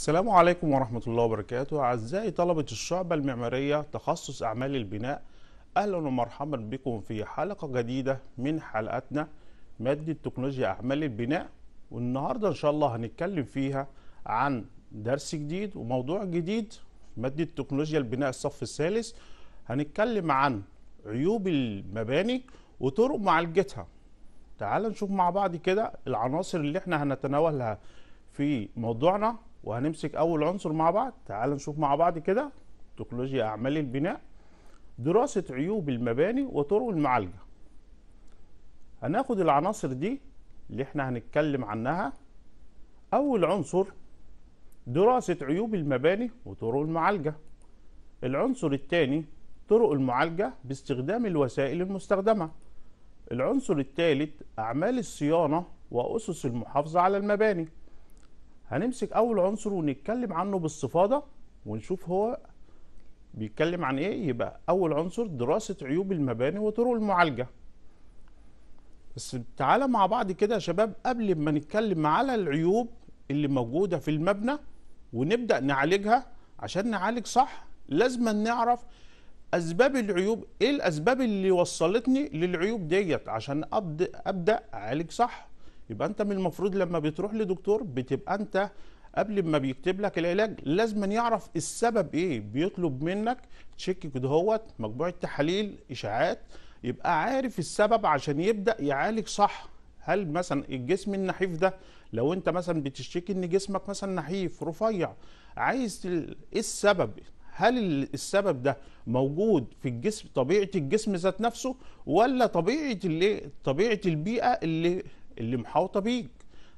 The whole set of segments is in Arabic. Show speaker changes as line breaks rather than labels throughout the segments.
السلام عليكم ورحمة الله وبركاته أعزائي طلبة الشعبة المعمارية تخصص أعمال البناء أهلا ومرحبا بكم في حلقة جديدة من حلقتنا مادة تكنولوجيا أعمال البناء والنهاردة إن شاء الله هنتكلم فيها عن درس جديد وموضوع جديد مادة تكنولوجيا البناء الصف الثالث هنتكلم عن عيوب المباني وطرق معالجتها تعال نشوف مع بعض كده العناصر اللي احنا هنتناولها في موضوعنا وهنمسك اول عنصر مع بعض تعال نشوف مع بعض كده تكنولوجيا اعمال البناء دراسه عيوب المباني وطرق المعالجه هناخد العناصر دي اللي احنا هنتكلم عنها اول عنصر دراسه عيوب المباني وطرق المعالجه العنصر الثاني طرق المعالجه باستخدام الوسائل المستخدمه العنصر الثالث اعمال الصيانه واسس المحافظه على المباني هنمسك اول عنصر ونتكلم عنه باستفاضه ونشوف هو بيتكلم عن ايه يبقى اول عنصر دراسه عيوب المباني وطرق المعالجه بس تعالى مع بعض كده يا شباب قبل ما نتكلم على العيوب اللي موجوده في المبنى ونبدا نعالجها عشان نعالج صح لازم نعرف اسباب العيوب ايه الاسباب اللي وصلتني للعيوب ديت عشان ابدا اعالج صح يبقى انت من المفروض لما بتروح لدكتور بتبقى انت قبل ما بيكتب لك العلاج لازم يعرف السبب ايه بيطلب منك تشيك كده هو مجموعه تحاليل اشاعات يبقى عارف السبب عشان يبدا يعالج صح هل مثلا الجسم النحيف ده لو انت مثلا بتشتكي ان جسمك مثلا نحيف رفيع عايز ايه السبب هل السبب ده موجود في الجسم طبيعه الجسم ذات نفسه ولا طبيعه اللي طبيعه البيئه اللي اللي محاوطه بيك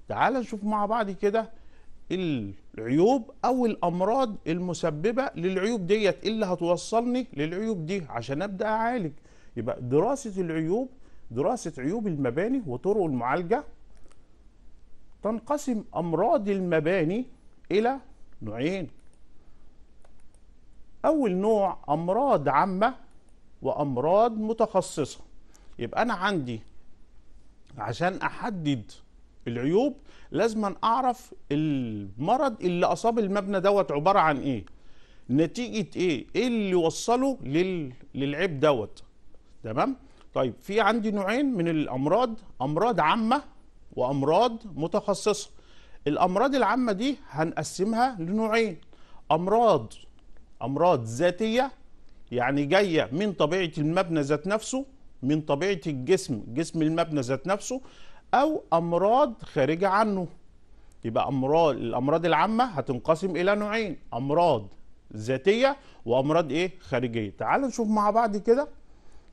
تعال نشوف مع بعض كده العيوب او الامراض المسببه للعيوب ديت اللي هتوصلني للعيوب دي عشان ابدا اعالج يبقى دراسه العيوب دراسه عيوب المباني وطرق المعالجه تنقسم امراض المباني الى نوعين اول نوع امراض عامه وامراض متخصصه يبقى انا عندي عشان احدد العيوب لازم اعرف المرض اللي اصاب المبنى دوت عباره عن ايه نتيجه ايه ايه اللي وصله لل... للعيب دوت تمام طيب في عندي نوعين من الامراض امراض عامه وامراض متخصصه الامراض العامه دي هنقسمها لنوعين امراض امراض ذاتيه يعني جايه من طبيعه المبنى ذات نفسه من طبيعه الجسم جسم المبنى ذات نفسه او امراض خارجه عنه يبقى امراض الامراض العامه هتنقسم الى نوعين امراض ذاتيه وامراض ايه خارجيه تعالوا نشوف مع بعض كده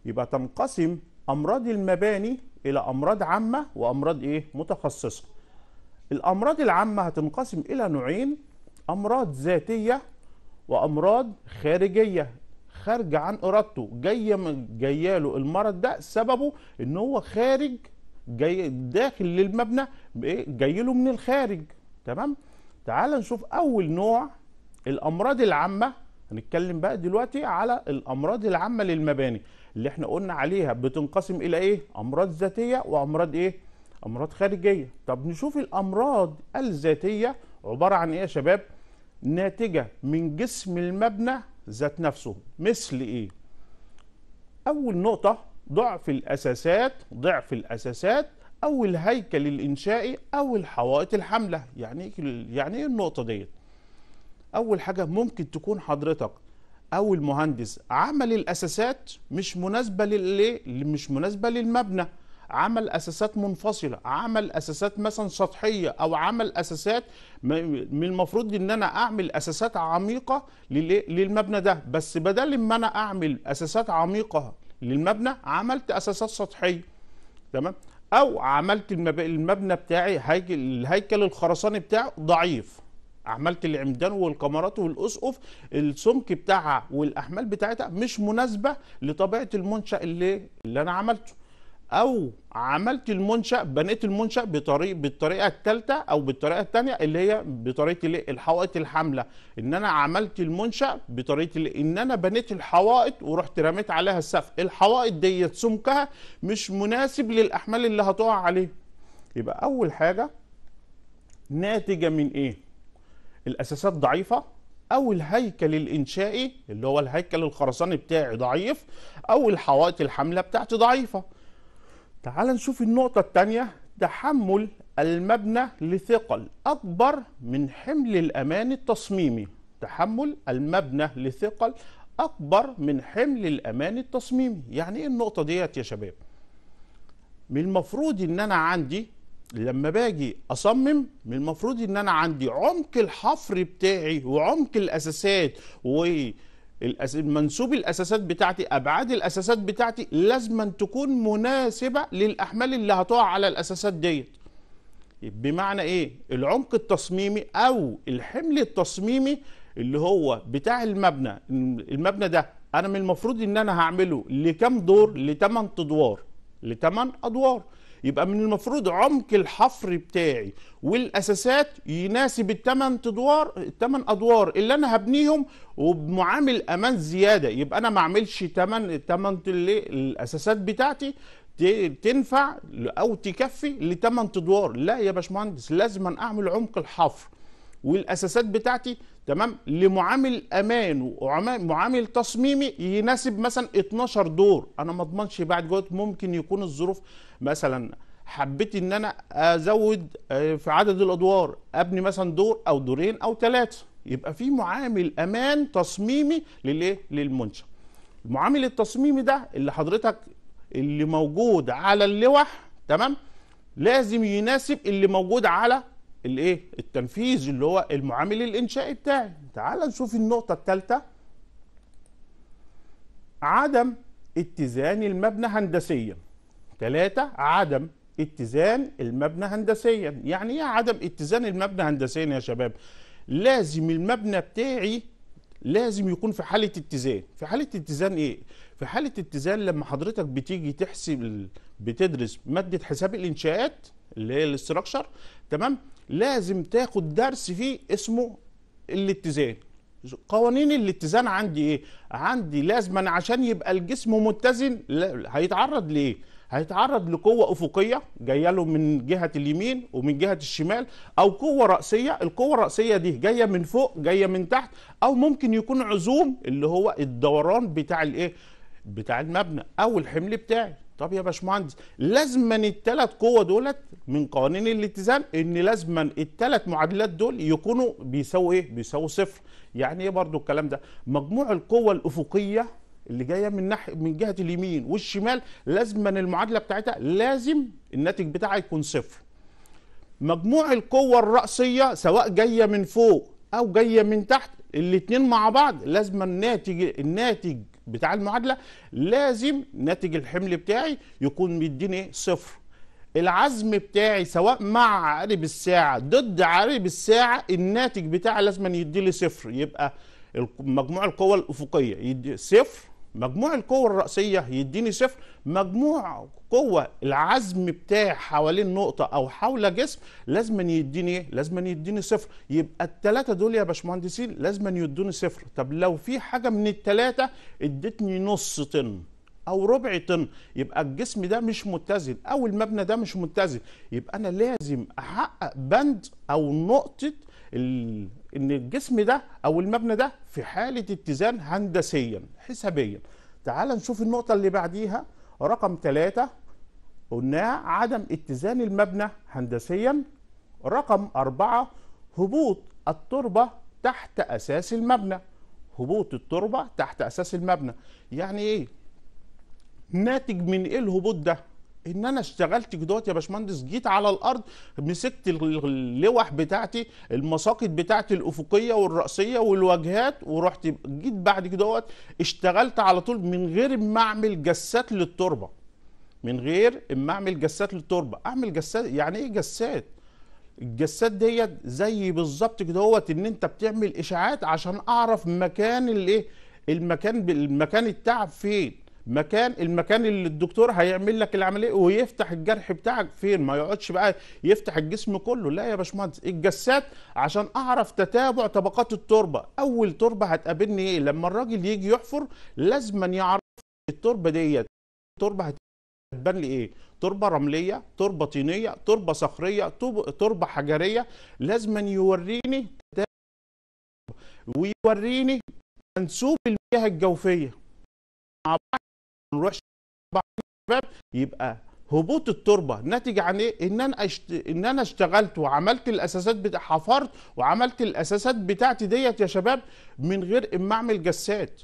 يبقى تنقسم امراض المباني الى امراض عامه وامراض ايه متخصصه الامراض العامه هتنقسم الى نوعين امراض ذاتيه وامراض خارجيه خارج عن ارادته جايه جايه له المرض ده سببه ان هو خارج جاي داخل للمبنى إيه، جاي له من الخارج تمام تعال نشوف اول نوع الامراض العامه هنتكلم بقى دلوقتي على الامراض العامه للمباني اللي احنا قلنا عليها بتنقسم الى ايه امراض ذاتيه وامراض ايه امراض خارجيه طب نشوف الامراض الذاتيه عباره عن ايه يا شباب ناتجه من جسم المبنى ذات نفسه مثل ايه اول نقطه ضعف الاساسات ضعف الاساسات او الهيكل الانشائي او الحوائط الحامله يعني إيه يعني ايه النقطه ديت اول حاجه ممكن تكون حضرتك او المهندس عمل الاساسات مش مناسبه إيه؟ مش مناسبه للمبنى عمل اساسات منفصله عمل اساسات مثلا سطحيه او عمل اساسات من المفروض ان انا اعمل اساسات عميقه للمبنى ده بس بدل ما انا اعمل اساسات عميقه للمبنى عملت اساسات سطحيه تمام او عملت المبنى بتاعي هيكل الهيكل الخرساني بتاعه ضعيف عملت العمدان والكمرات والاسقف السمك بتاعها والاحمال بتاعتها مش مناسبه لطبيعه المنشا اللي اللي انا عملته او عملت المنشا بنيت المنشا بطريق بالطريقه الثالثه او بالطريقه الثانيه اللي هي بطريقه الحوائط الحامله ان انا عملت المنشا بطريقه ان انا بنيت الحوائط ورحت رميت عليها السقف الحوائط ديت سمكها مش مناسب للاحمال اللي هتقع عليه يبقى اول حاجه ناتجه من ايه الاساسات ضعيفه او الهيكل الانشائي اللي هو الهيكل الخرساني بتاعي ضعيف او الحوائط الحامله بتاعتي ضعيفه تعال نشوف النقطة الثانية تحمل المبنى لثقل أكبر من حمل الأمان التصميمي تحمل المبنى لثقل أكبر من حمل الأمان التصميمي يعني إيه النقطة ديت يا شباب من المفروض إن أنا عندي لما باجي اصمم من المفروض ان انا عندي عمق الحفر بتاعي وعمق الاساسات و الأس... منسوب الاساسات بتاعتي ابعاد الاساسات بتاعتي لازم تكون مناسبه للاحمال اللي هتقع على الاساسات ديت بمعنى ايه العمق التصميمي او الحمل التصميمي اللي هو بتاع المبنى المبنى ده انا من المفروض ان انا هعمله لكام دور لتمن ادوار لتمن ادوار يبقى من المفروض عمق الحفر بتاعي والاساسات يناسب الثمان ادوار الثمان ادوار اللي انا هبنيهم وبمعامل امان زياده يبقى انا ما اعملش ثمان ثمان الاساسات بتاعتي تنفع او تكفي لثمان ادوار لا يا باشمهندس لازم اعمل عمق الحفر والاساسات بتاعتي تمام لمعامل امان ومعامل تصميمي يناسب مثلا 12 دور انا ما اضمنش بعد جوه ممكن يكون الظروف مثلا حبيت ان انا ازود آه، في عدد الادوار ابني مثلا دور او دورين او ثلاثه يبقى في معامل امان تصميمي للايه للمنشا المعامل التصميمي ده اللي حضرتك اللي موجود على اللوح تمام لازم يناسب اللي موجود على الايه التنفيذ اللي هو المعامل الانشائي بتاعي تعال نشوف النقطه الثالثه عدم اتزان المبنى هندسيا ثلاثة عدم اتزان المبنى هندسيا يعني ايه عدم اتزان المبنى هندسيا يا شباب لازم المبنى بتاعي لازم يكون في حالة اتزان في حالة اتزان ايه في حالة اتزان لما حضرتك بتيجي تحسب بتدرس مادة حساب الانشاءات اللي هي الاستراكشر تمام لازم تاخد درس فيه اسمه الاتزان قوانين الاتزان عندي ايه عندي لازم أنا عشان يبقى الجسم متزن هيتعرض لايه هيتعرض لقوه افقيه جايه له من جهه اليمين ومن جهه الشمال او قوه راسيه القوه الراسيه دي جايه من فوق جايه من تحت او ممكن يكون عزوم اللي هو الدوران بتاع الايه بتاع المبنى او الحمل بتاعي طب يا باشمهندس لازما الثلاث قوة دولت من قوانين الاتزان ان لازما الثلاث معادلات دول يكونوا بيساووا ايه؟ بيساووا صفر. يعني ايه برضو الكلام ده؟ مجموع القوة الافقية اللي جايه من ناحيه من جهه اليمين والشمال لازما المعادله بتاعتها لازم الناتج بتاعها يكون صفر. مجموع القوه الراسيه سواء جايه من فوق او جايه من تحت الاثنين مع بعض لازما الناتج الناتج بتاع المعادله لازم ناتج الحمل بتاعي يكون مديني صفر العزم بتاعي سواء مع عقارب الساعه ضد عقارب الساعه الناتج بتاعي لازم يديني صفر يبقى مجموع القوى الافقيه يدي صفر مجموع القوة الرأسية يديني صفر مجموع قوة العزم بتاعي حوالين نقطة أو حول جسم لازم يديني إيه؟ لازم يديني صفر يبقى التلاتة دول يا باشمهندسين لازم يدوني صفر طب لو في حاجة من التلاتة ادتني نص طن او ربع طن يبقى الجسم ده مش متزن او المبنى ده مش متزن يبقى انا لازم احقق بند او نقطه ان الجسم ده او المبنى ده في حاله اتزان هندسيا حسابيا تعال نشوف النقطه اللي بعديها رقم ثلاثة قلناه عدم اتزان المبنى هندسيا رقم أربعة هبوط التربة تحت أساس المبنى هبوط التربة تحت أساس المبنى يعني إيه؟ ناتج من إيه الهبوط ده؟ ان انا اشتغلت دوت يا باشمهندس جيت على الارض مسكت اللوح بتاعتي المساقط بتاعتي الافقيه والراسيه والواجهات ورحت جيت بعد دوت اشتغلت على طول من غير ما اعمل جسات للتربه من غير ما اعمل جسات للتربه اعمل جسات يعني ايه جسات الجسات ديت زي بالظبط كدهوت ان انت بتعمل اشاعات عشان اعرف مكان الايه المكان المكان التعب فين مكان المكان اللي الدكتور هيعمل لك العمليه ويفتح الجرح بتاعك فين ما يقعدش بقى يفتح الجسم كله لا يا باشمهندس الجسات عشان اعرف تتابع طبقات التربه اول تربه هتقابلني ايه لما الراجل يجي يحفر لازما يعرف التربه ديت التربه هتبان لي ايه تربه رمليه تربه طينيه تربه صخريه تربه حجريه لازما يوريني ويوريني منسوب المياه الجوفيه نروحش شباب يبقى هبوط التربه ناتج عن ايه؟ ان انا أشت... ان انا اشتغلت وعملت الاساسات بتاع حفرت وعملت الاساسات بتاعتي ديت يا شباب من غير اما اعمل جسات.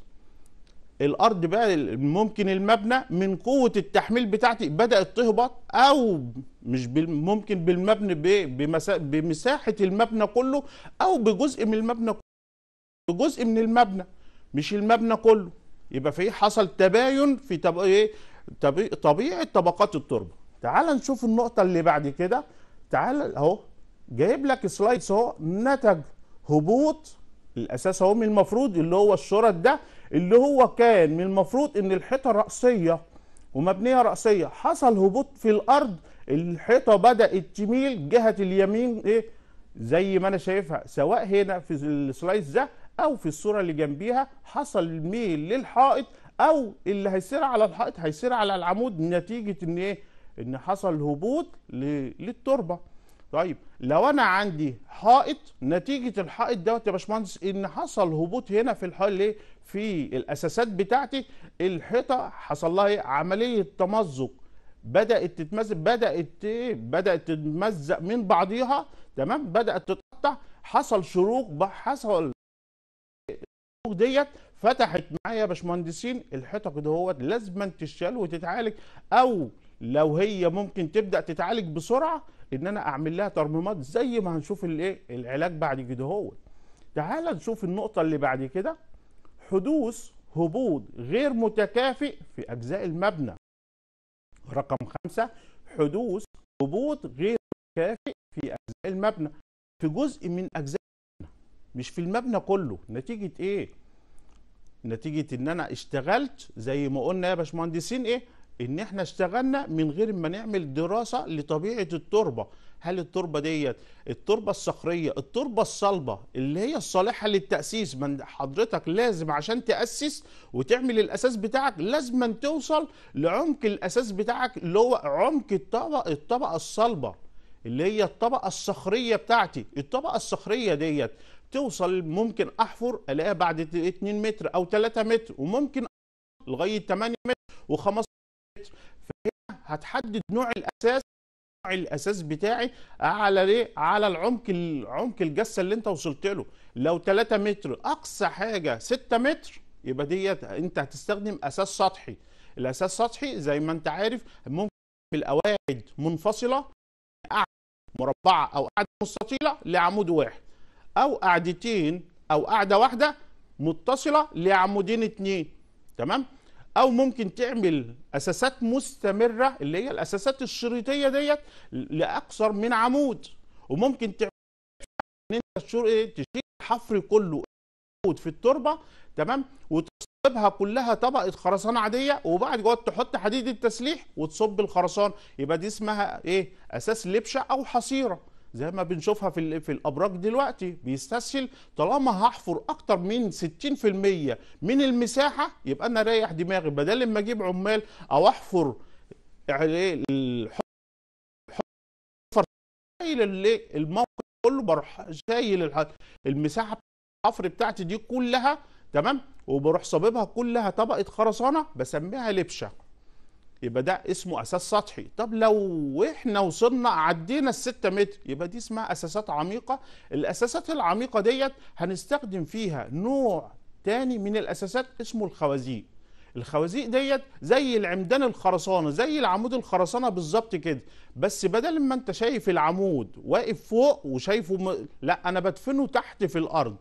الارض بقى ممكن المبنى من قوه التحميل بتاعتي بدات تهبط او مش ممكن بالمبنى ب... بمسا... بمساحه المبنى كله او بجزء من المبنى كله. بجزء من المبنى مش المبنى كله. يبقى في إيه؟ حصل تباين في طب... ايه طبيعه طبقات التربه تعال نشوف النقطه اللي بعد كده تعال اهو جايب لك سلايدز اهو نتج هبوط الاساس اهو من المفروض اللي هو الشرط ده اللي هو كان من المفروض ان الحيطه راسيه ومبنيه راسيه حصل هبوط في الارض الحيطه بدات تميل جهه اليمين ايه زي ما انا شايفها سواء هنا في السلايس ده او في الصوره اللي جنبيها حصل ميل للحائط او اللي هيسير على الحائط هيسير على العمود نتيجه ان ايه ان حصل هبوط للتربه طيب لو انا عندي حائط نتيجه الحائط دوت يا باشمهندس ان حصل هبوط هنا في الحائط ليه في الاساسات بتاعتي الحيطه حصل لها ايه عمليه تمزق بدات تتمزق بدات ايه بدات تتمزق من بعضيها تمام بدات تتقطع حصل شروق حصل ديت فتحت معايا يا باشمهندسين الحيطه دهوت لازما تشال وتتعالج او لو هي ممكن تبدا تتعالج بسرعه ان انا اعمل لها ترميمات زي ما هنشوف الايه العلاج بعد كده هو تعال نشوف النقطه اللي بعد كده حدوث هبوط غير متكافئ في اجزاء المبنى رقم خمسة حدوث هبوط غير متكافئ في اجزاء المبنى في جزء من اجزاء مش في المبنى كله نتيجه ايه نتيجه ان انا اشتغلت زي ما قلنا يا باشمهندسين ايه ان احنا اشتغلنا من غير ما نعمل دراسه لطبيعه التربه هل التربه ديت التربه الصخريه التربه الصلبه اللي هي الصالحه للتاسيس من حضرتك لازم عشان تاسس وتعمل الاساس بتاعك لازم توصل لعمق الاساس بتاعك اللي هو عمق الطبقه الطبقه الصلبه اللي هي الطبقه الصخريه بتاعتي الطبقه الصخريه ديت توصل ممكن احفر الاقيها بعد 2 متر او 3 متر وممكن لغايه 8 متر و15 متر فهي هتحدد نوع الاساس نوع الاساس بتاعي على ليه على العمق العمق الجثه اللي انت وصلت له لو 3 متر اقصى حاجه 6 متر يبقى ديت انت هتستخدم اساس سطحي الاساس سطحي زي ما انت عارف ممكن في الاواعد منفصله مربعه او قاعده مستطيله لعمود واحد او قاعدتين او قاعده واحده متصله لعمودين اتنين تمام او ممكن تعمل اساسات مستمره اللي هي الاساسات الشريطيه ديت لاكثر من عمود وممكن تعمل ان انت إيه، تشيل الحفر كله في التربه تمام تبقى كلها طبقه خرسانه عاديه وبعد جوه تحط حديد التسليح وتصب الخرسان يبقى دي اسمها ايه اساس لبشه او حصيره زي ما بنشوفها في في الابراج دلوقتي بيستسهل طالما هحفر اكتر من 60% من المساحه يبقى انا رايح دماغي بدل ما اجيب عمال او احفر يعني إيه؟ الحفر شايل الموقع كله بروح شايل المساحه الحفر بتاعتي دي كلها تمام وبروح صاببها كلها طبقه خرسانه بسميها لبشه يبقى ده اسمه اساس سطحي طب لو احنا وصلنا عدينا ال متر يبقى دي اسمها اساسات عميقه الاساسات العميقه ديت هنستخدم فيها نوع تاني من الاساسات اسمه الخوازيق الخوازيق ديت زي العمدان الخرسانه زي العمود الخرسانه بالظبط كده بس بدل ما انت شايف العمود واقف فوق وشايفه م... لا انا بدفنه تحت في الارض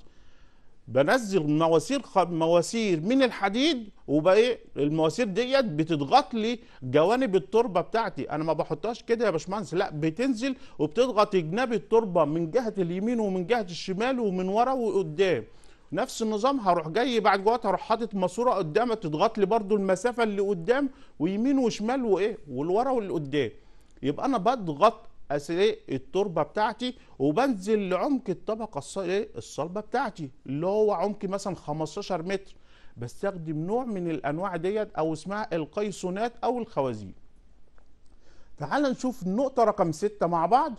بنزل مواسير خ... مواسير من الحديد وبقى إيه؟ المواسير ديت بتضغط لي جوانب التربه بتاعتي انا ما بحطهاش كده يا باشمهندس لا بتنزل وبتضغط جناب التربه من جهه اليمين ومن جهه الشمال ومن ورا وقدام نفس النظام هروح جاي بعد جوات هروح حاطط ماسوره قدام تضغط لي برده المسافه اللي قدام ويمين وشمال وايه والورا واللي قدام يبقى انا بضغط اسيلي التربه بتاعتي وبنزل لعمق الطبقه إيه، الصلبه بتاعتي اللي هو عمق مثلا 15 متر بستخدم نوع من الانواع ديت او اسمها القيصونات او الخوازيق تعال نشوف النقطه رقم 6 مع بعض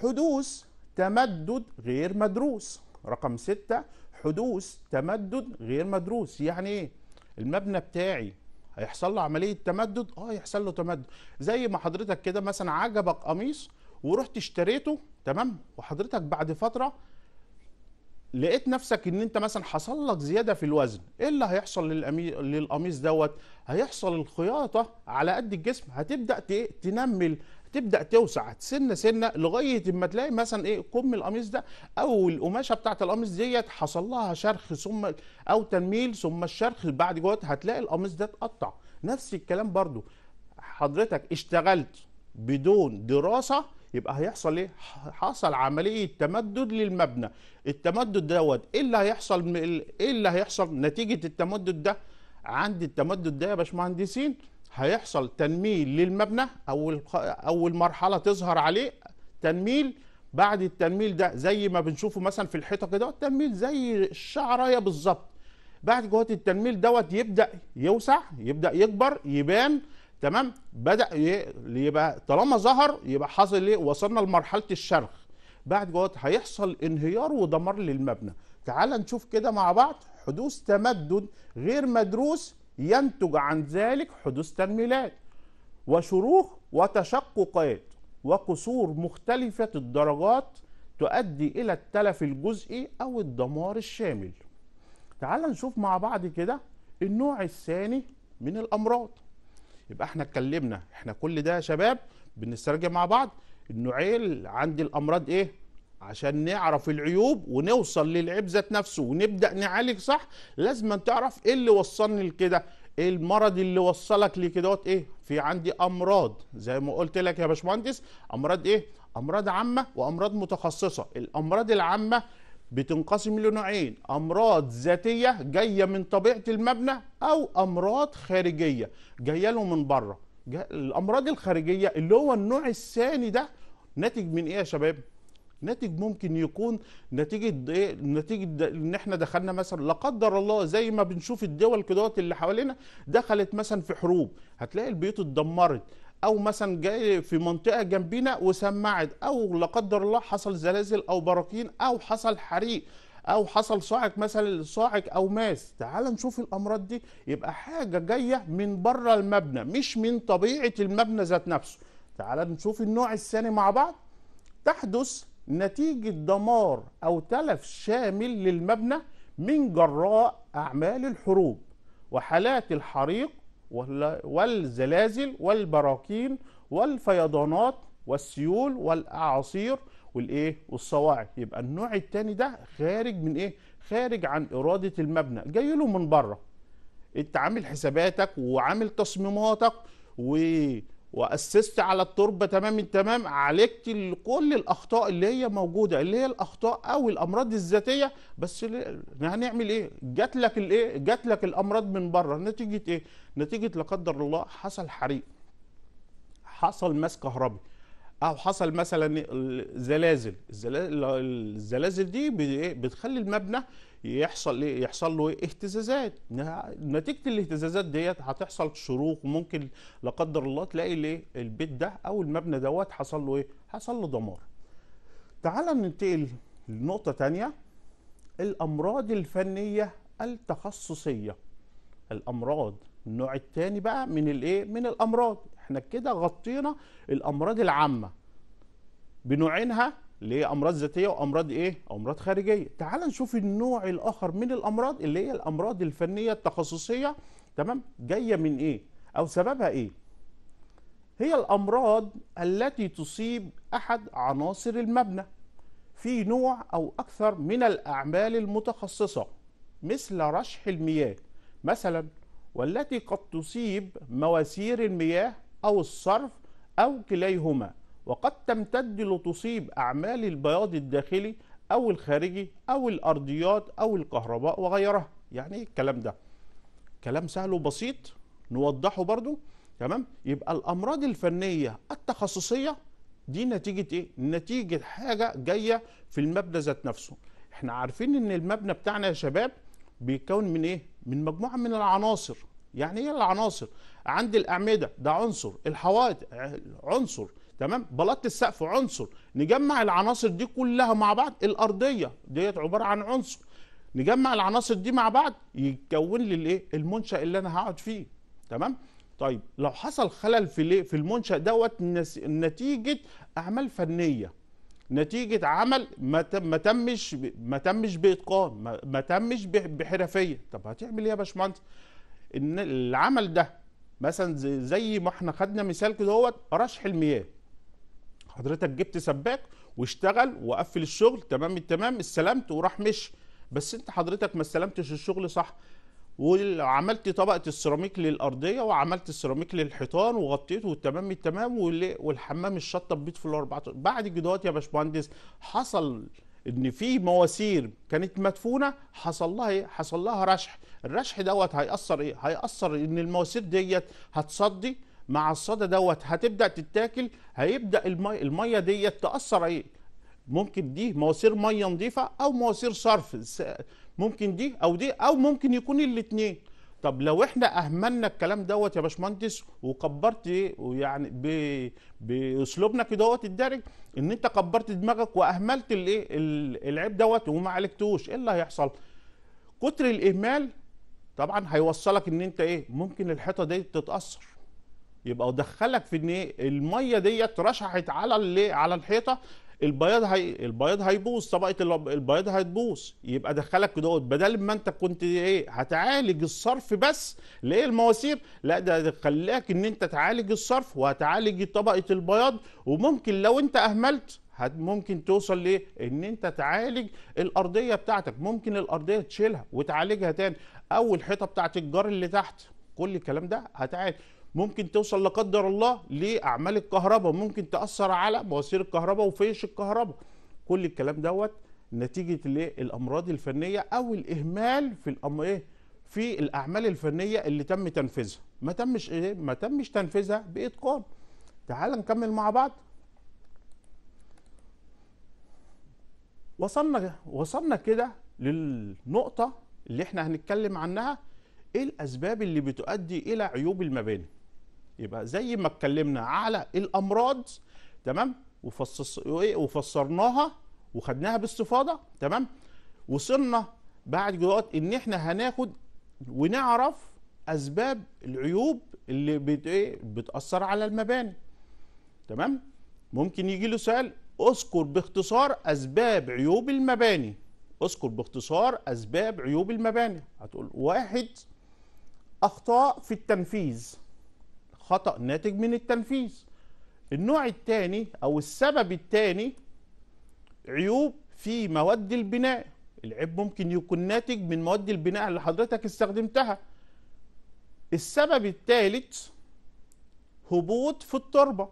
حدوث تمدد غير مدروس رقم 6 حدوث تمدد غير مدروس يعني ايه المبنى بتاعي هيحصل له عمليه تمدد اه يحصل له تمدد زي ما حضرتك كده مثلا عجبك قميص ورحت اشتريته تمام وحضرتك بعد فتره لقيت نفسك ان انت مثلا حصل لك زياده في الوزن ايه اللي هيحصل للأمي... للقميص دوت هيحصل الخياطه على قد الجسم هتبدا تنمل تبدا توسع سنه سنه لغايه ما تلاقي مثلا ايه كم القميص ده او القماشه بتاعت القميص ديت حصل لها شرخ ثم او تنميل ثم الشرخ بعد جوات هتلاقي القميص ده اتقطع نفس الكلام برضو حضرتك اشتغلت بدون دراسه يبقى هيحصل ايه؟ حصل عمليه تمدد للمبنى، التمدد دوت ايه اللي هيحصل ايه اللي هيحصل نتيجه التمدد ده؟ عند التمدد ده يا باشمهندسين هيحصل تنميل للمبنى اول اول مرحله تظهر عليه تنميل بعد التنميل ده زي ما بنشوفه مثلا في الحيطه كده التنميل زي الشعرايه بالظبط بعد جهات التنميل دوت يبدا يوسع يبدا يكبر يبان تمام بدا يبقى طالما ظهر يبقى حصل ايه وصلنا لمرحله الشرخ بعد جهات هيحصل انهيار ودمار للمبنى تعال نشوف كده مع بعض حدوث تمدد غير مدروس ينتج عن ذلك حدوث تنميلات وشروخ وتشققات وقصور مختلفة الدرجات تؤدي إلى التلف الجزئي أو الدمار الشامل تعال نشوف مع بعض كده النوع الثاني من الأمراض يبقى احنا اتكلمنا احنا كل ده يا شباب بنسترجع مع بعض النوعين عندي الأمراض ايه عشان نعرف العيوب ونوصل للعيب ذات نفسه ونبدا نعالج صح لازم تعرف ايه اللي وصلني لكده ايه المرض اللي وصلك لكدهوت ايه في عندي امراض زي ما قلت لك يا باشمهندس امراض ايه امراض عامه وامراض متخصصه الامراض العامه بتنقسم لنوعين امراض ذاتيه جايه من طبيعه المبنى او امراض خارجيه جايه له من بره الامراض الخارجيه اللي هو النوع الثاني ده ناتج من ايه يا شباب ناتج ممكن يكون نتيجه ايه نتيجه ان احنا دخلنا مثلا لا قدر الله زي ما بنشوف الدول كدوت اللي حوالينا دخلت مثلا في حروب هتلاقي البيوت اتدمرت او مثلا جاي في منطقه جنبينا وسمعت او لا قدر الله حصل زلازل او براكين او حصل حريق او حصل صاعق مثلا صاعق او ماس تعال نشوف الامراض دي يبقى حاجه جايه من بره المبنى مش من طبيعه المبنى ذات نفسه تعال نشوف النوع الثاني مع بعض تحدث نتيجة دمار أو تلف شامل للمبنى من جراء أعمال الحروب وحالات الحريق والزلازل والبراكين والفيضانات والسيول والاعاصير والايه والصواعق يبقى النوع الثاني ده خارج من ايه خارج عن اراده المبنى جاي له من بره انت عامل حساباتك وعامل تصميماتك و واسست على التربه تمام التمام عالجت كل الاخطاء اللي هي موجوده اللي هي الاخطاء او الامراض الذاتيه بس هنعمل ايه جات لك الايه جات لك الامراض من بره نتيجه ايه نتيجه لا قدر الله حصل حريق حصل ماس كهربي او حصل مثلا زلازل الزلازل دي إيه؟ بتخلي المبنى يحصل ايه يحصل له اهتزازات نتيجه الاهتزازات ديت هتحصل شروق وممكن لا قدر الله تلاقي الايه البيت ده او المبنى دوت حصل له ايه حصل له دمار تعال ننتقل لنقطه ثانيه الامراض الفنيه التخصصيه الامراض النوع الثاني بقى من الايه من الامراض احنا كده غطينا الامراض العامه بنوعينها لامراض ذاتيه وامراض ايه امراض خارجيه تعال نشوف النوع الاخر من الامراض اللي هي الامراض الفنيه التخصصيه تمام جايه من ايه او سببها ايه هي الامراض التي تصيب احد عناصر المبنى في نوع او اكثر من الاعمال المتخصصه مثل رشح المياه مثلا والتي قد تصيب مواسير المياه او الصرف او كليهما وقد تمتد لتصيب أعمال البياض الداخلي أو الخارجي أو الأرضيات أو الكهرباء وغيرها يعني إيه الكلام ده كلام سهل وبسيط نوضحه برضو تمام يبقى الأمراض الفنية التخصصية دي نتيجة إيه؟ نتيجة حاجة جاية في المبنى ذات نفسه احنا عارفين ان المبنى بتاعنا يا شباب بيتكون من ايه من مجموعه من العناصر يعني ايه العناصر عند الاعمده ده عنصر الحوائط عنصر تمام بلاط السقف عنصر نجمع العناصر دي كلها مع بعض الارضيه ديت عباره عن عنصر نجمع العناصر دي مع بعض يتكون لي الايه المنشا اللي انا هقعد فيه تمام طيب لو حصل خلل في ليه في المنشا دوت نتيجه اعمال فنيه نتيجه عمل ما تمش ما تمش باتقان ما تمش بحرفيه طب هتعمل ايه يا باشمهندس ان العمل ده مثلا زي ما احنا خدنا مثال كده هو رشح المياه حضرتك جبت سباك واشتغل وقفل الشغل تمام التمام استلمت وراح مشي بس انت حضرتك ما استلمتش الشغل صح وعملت طبقه السيراميك للارضيه وعملت السيراميك للحيطان وغطيته والتمام التمام والحمام الشطب بيت فلور 14 بعد جدوات يا باشمهندس حصل ان في مواسير كانت مدفونه حصل لها ايه؟ حصل لها رشح، الرشح دوت هيأثر ايه؟ هيأثر ان المواسير ديت هتصدي مع الصدى دوت هتبدا تتاكل هيبدا المي الميه ديت تاثر ايه ممكن دي مواسير ميه نظيفه او مواسير صرف ممكن دي او دي او ممكن يكون الاثنين طب لو احنا اهملنا الكلام دوت يا باشمهندس وكبرت ايه ويعني باسلوبنا كده دوت الدارج ان انت كبرت دماغك واهملت الايه العيب دوت وما عالجتوش ايه اللي هيحصل؟ كتر الاهمال طبعا هيوصلك ان انت ايه ممكن الحيطه دي تتاثر يبقى ودخلك في ان إيه، الميه ديت رشحت على إيه، على الحيطه البياض هي... البياض هيبوظ طبقه البياض هتبوظ يبقى دخلك دوت بدل ما انت كنت ايه هتعالج الصرف بس لايه المواسير لا ده خلاك ان انت تعالج الصرف وهتعالج طبقه البياض وممكن لو انت اهملت هت ممكن توصل ليه ان انت تعالج الارضيه بتاعتك ممكن الارضيه تشيلها وتعالجها تاني او الحيطه بتاعت الجار اللي تحت كل الكلام ده هتعالج ممكن توصل لا قدر الله لاعمال الكهرباء ممكن تاثر على مواسير الكهرباء وفيش الكهرباء كل الكلام دوت نتيجه للامراض الفنيه او الاهمال في الأم ايه في الاعمال الفنيه اللي تم تنفيذها ما تمش ايه ما تمش تنفيذها باتقان تعال نكمل مع بعض وصلنا وصلنا كده للنقطه اللي احنا هنتكلم عنها ايه الاسباب اللي بتؤدي الى عيوب المباني يبقى زي ما اتكلمنا على الامراض تمام وفصص وفسرناها وخدناها باستفاضه تمام وصلنا بعد جوات ان احنا هناخد ونعرف اسباب العيوب اللي بت ايه بتاثر على المباني تمام ممكن يجي له سؤال اذكر باختصار اسباب عيوب المباني اذكر باختصار اسباب عيوب المباني هتقول واحد اخطاء في التنفيذ خطأ ناتج من التنفيذ النوع الثاني أو السبب الثاني عيوب في مواد البناء العيب ممكن يكون ناتج من مواد البناء اللي حضرتك استخدمتها السبب الثالث هبوط في التربة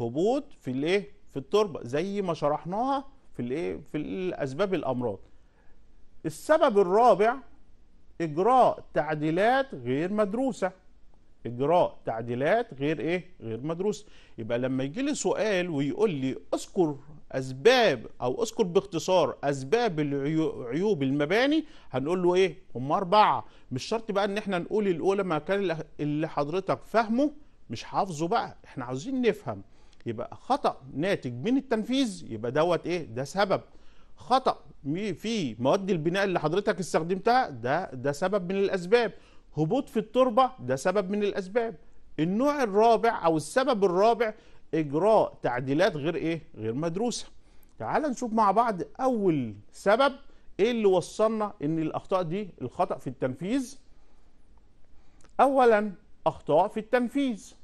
هبوط في الايه في التربة زي ما شرحناها في الايه في الاسباب الامراض السبب الرابع اجراء تعديلات غير مدروسه اجراء تعديلات غير ايه غير مدروسه يبقى لما يجي لي سؤال ويقول لي اذكر اسباب او اذكر باختصار اسباب عيوب المباني هنقول له ايه هم اربعه مش شرط بقى ان احنا نقول الاولى ما كان اللي حضرتك فاهمه مش حافظه بقى احنا عاوزين نفهم يبقى خطا ناتج من التنفيذ يبقى دوت ايه ده سبب خطا في مواد البناء اللي حضرتك استخدمتها ده ده سبب من الاسباب هبوط في التربه ده سبب من الاسباب النوع الرابع او السبب الرابع اجراء تعديلات غير ايه غير مدروسه تعال نشوف مع بعض اول سبب ايه اللي وصلنا ان الاخطاء دي الخطا في التنفيذ اولا اخطاء في التنفيذ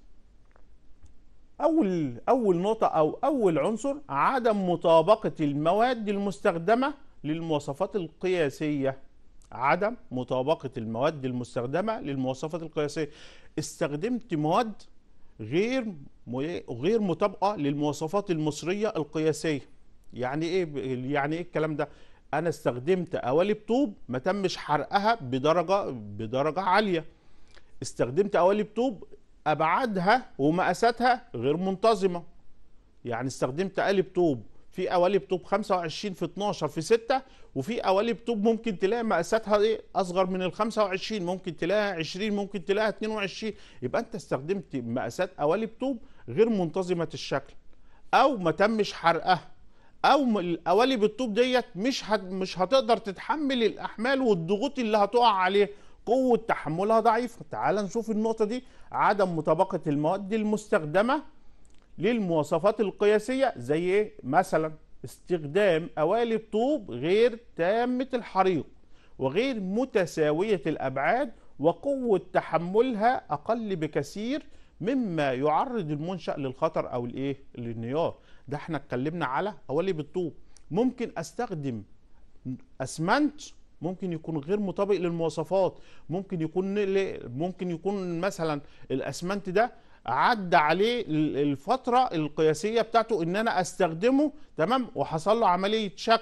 اول اول نقطه او اول عنصر عدم مطابقه المواد المستخدمه للمواصفات القياسيه عدم مطابقة المواد المستخدمة للمواصفات القياسية استخدمت مواد غير غير مطابقة للمواصفات المصرية القياسية يعني ايه يعني ايه الكلام ده انا استخدمت قوالب طوب ما تمش حرقها بدرجة بدرجة عالية استخدمت قوالب طوب ابعادها ومقاساتها غير منتظمة يعني استخدمت قالب طوب في قوالب طوب 25 في 12 في 6 وفي قوالب طوب ممكن تلاقي مقاساتها ايه اصغر من ال 25 ممكن تلاقيها 20 ممكن تلاقيها 22 يبقى انت استخدمت مقاسات قوالب طوب غير منتظمه الشكل او ما تمش حرقها او قوالب الطوب ديت مش هت مش هتقدر تتحمل الاحمال والضغوط اللي هتقع عليه قوه تحملها ضعيفه تعال نشوف النقطه دي عدم مطابقه المواد المستخدمه للمواصفات القياسية زي إيه؟ مثلا استخدام قوالب طوب غير تامة الحريق وغير متساوية الأبعاد وقوة تحملها أقل بكثير مما يعرض المنشأ للخطر أو الإيه؟ للانهيار ده احنا اتكلمنا على قوالب الطوب ممكن أستخدم أسمنت ممكن يكون غير مطابق للمواصفات ممكن يكون ممكن يكون مثلا الاسمنت ده عدى عليه الفتره القياسيه بتاعته ان انا استخدمه تمام وحصل له عمليه شك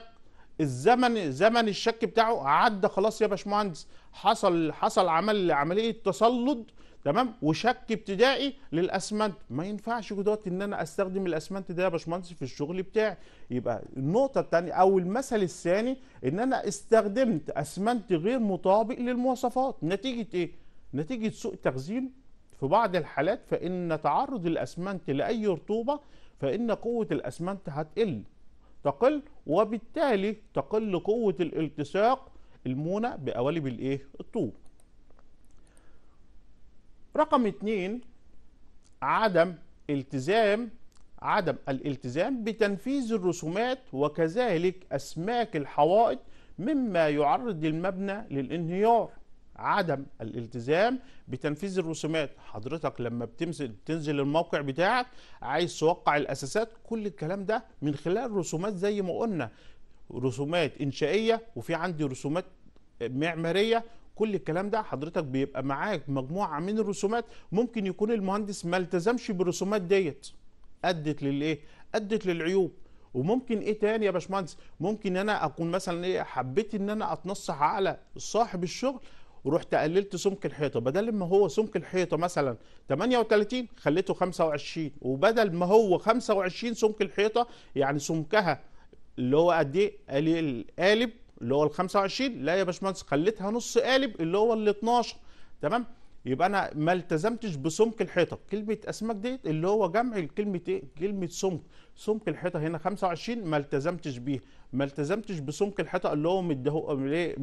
الزمن زمن الشك بتاعه عدى خلاص يا باشمهندس حصل حصل عمل عمليه تصلد تمام وشك ابتدائي للاسمنت ما ينفعش دلوقتي ان انا استخدم الاسمنت ده يا باشمهندس في الشغل بتاعي يبقى النقطه الثانيه او المثل الثاني ان انا استخدمت اسمنت غير مطابق للمواصفات نتيجه ايه نتيجه سوء تخزين في بعض الحالات فإن تعرض الأسمنت لأي رطوبة فإن قوة الأسمنت هتقل تقل وبالتالي تقل قوة الالتصاق المونة بقوالب الإيه؟ الطوب. رقم اتنين عدم التزام عدم الالتزام بتنفيذ الرسومات وكذلك أسماك الحوائط مما يعرض المبنى للانهيار عدم الالتزام بتنفيذ الرسومات حضرتك لما بتنزل تنزل الموقع بتاعك عايز توقع الاساسات كل الكلام ده من خلال رسومات زي ما قلنا رسومات انشائيه وفي عندي رسومات معماريه كل الكلام ده حضرتك بيبقى معاك مجموعه من الرسومات ممكن يكون المهندس ما التزمش بالرسومات ديت ادت للايه ادت للعيوب وممكن ايه تاني يا باشمهندس ممكن انا اكون مثلا ايه حبيت ان انا اتنصح على صاحب الشغل ورحت قللت سمك الحيطه بدل ما هو سمك الحيطه مثلا 38 خليته 25 وبدل ما هو 25 سمك الحيطه يعني سمكها اللي هو قد ايه القالب اللي هو ال 25 لا يا باشمهندس خليتها نص قالب اللي هو ال 12 تمام يبقى انا ما التزمتش بسمك الحيطه كلمه اسماك ديت اللي هو جمع كلمه ايه كلمه سمك سمك الحيطه هنا 25 ما التزمتش بيها ما التزمتش بسمك الحيطه اللي هو مديه إيه؟